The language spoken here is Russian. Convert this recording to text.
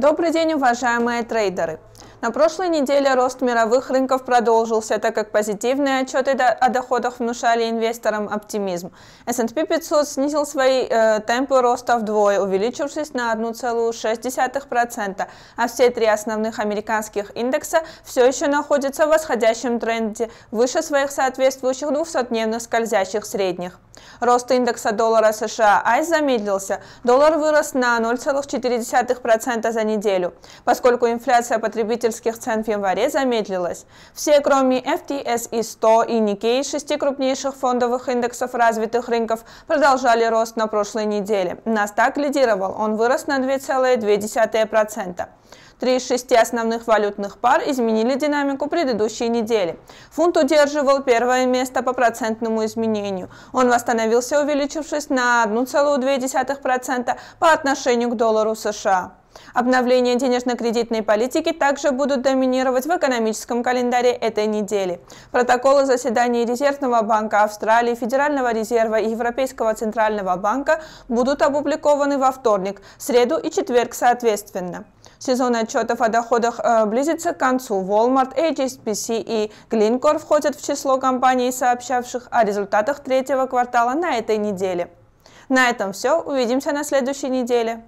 Добрый день, уважаемые трейдеры! На прошлой неделе рост мировых рынков продолжился, так как позитивные отчеты о доходах внушали инвесторам оптимизм. S&P 500 снизил свои э, темпы роста вдвое, увеличившись на 1,6%, а все три основных американских индекса все еще находятся в восходящем тренде, выше своих соответствующих 200-дневных скользящих средних. Рост индекса доллара США АЙС замедлился. Доллар вырос на 0,4% за неделю, поскольку инфляция потребительских цен в январе замедлилась. Все, кроме FTSE 100 и Nikkei, шести крупнейших фондовых индексов развитых рынков, продолжали рост на прошлой неделе. NASDAQ лидировал, он вырос на 2,2%. Три из шести основных валютных пар изменили динамику предыдущей недели. Фунт удерживал первое место по процентному изменению. Он восстановился остановился, увеличившись на 1,2% по отношению к доллару США. Обновление денежно-кредитной политики также будут доминировать в экономическом календаре этой недели. Протоколы заседаний Резервного банка Австралии, Федерального резерва и Европейского центрального банка будут опубликованы во вторник, среду и четверг соответственно. Сезон отчетов о доходах э, близится к концу. Walmart, HSBC и Glencore входят в число компаний, сообщавших о результатах третьего квартала на этой неделе. На этом все. Увидимся на следующей неделе.